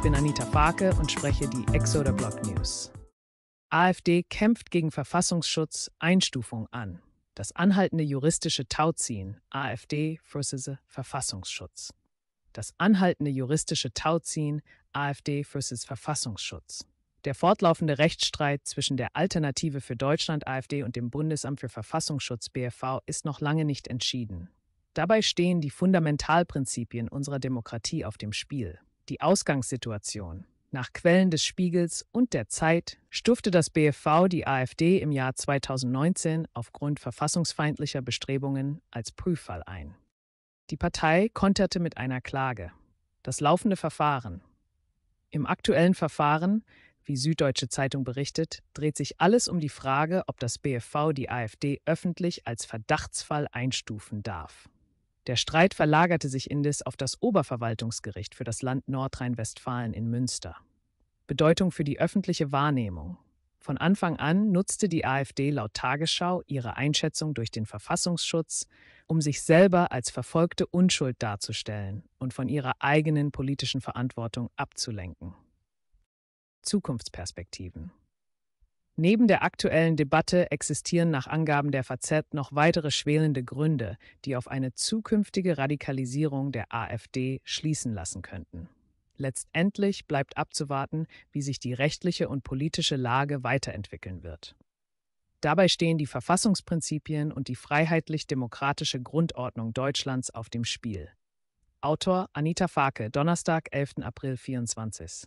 Ich bin Anita Farke und spreche die Exoder Blog News. AfD kämpft gegen Verfassungsschutz Einstufung an. Das anhaltende juristische Tauziehen AfD vs. Verfassungsschutz. Das anhaltende juristische Tauziehen AfD vs. Verfassungsschutz. Der fortlaufende Rechtsstreit zwischen der Alternative für Deutschland AfD und dem Bundesamt für Verfassungsschutz BFV ist noch lange nicht entschieden. Dabei stehen die Fundamentalprinzipien unserer Demokratie auf dem Spiel die Ausgangssituation. Nach Quellen des Spiegels und der Zeit stufte das BFV die AfD im Jahr 2019 aufgrund verfassungsfeindlicher Bestrebungen als Prüffall ein. Die Partei konterte mit einer Klage. Das laufende Verfahren. Im aktuellen Verfahren, wie Süddeutsche Zeitung berichtet, dreht sich alles um die Frage, ob das BFV die AfD öffentlich als Verdachtsfall einstufen darf. Der Streit verlagerte sich indes auf das Oberverwaltungsgericht für das Land Nordrhein-Westfalen in Münster. Bedeutung für die öffentliche Wahrnehmung. Von Anfang an nutzte die AfD laut Tagesschau ihre Einschätzung durch den Verfassungsschutz, um sich selber als verfolgte Unschuld darzustellen und von ihrer eigenen politischen Verantwortung abzulenken. Zukunftsperspektiven Neben der aktuellen Debatte existieren nach Angaben der FAZ noch weitere schwelende Gründe, die auf eine zukünftige Radikalisierung der AfD schließen lassen könnten. Letztendlich bleibt abzuwarten, wie sich die rechtliche und politische Lage weiterentwickeln wird. Dabei stehen die Verfassungsprinzipien und die freiheitlich-demokratische Grundordnung Deutschlands auf dem Spiel. Autor Anita Farke, Donnerstag, 11. April 24.